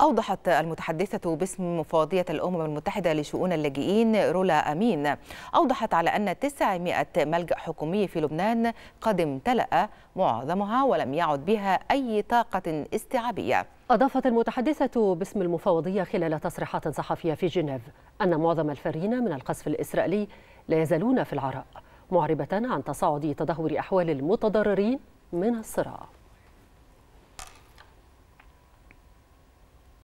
أوضحت المتحدثة باسم مفوضية الأمم المتحدة لشؤون اللاجئين رولا أمين أوضحت على أن 900 ملجأ حكومي في لبنان قد امتلأ معظمها ولم يعد بها أي طاقة استيعابية أضافت المتحدثة باسم المفوضية خلال تصريحات صحفية في جنيف أن معظم الفارين من القصف الإسرائيلي لا يزالون في العراء معربة عن تصاعد تدهور أحوال المتضررين من الصراع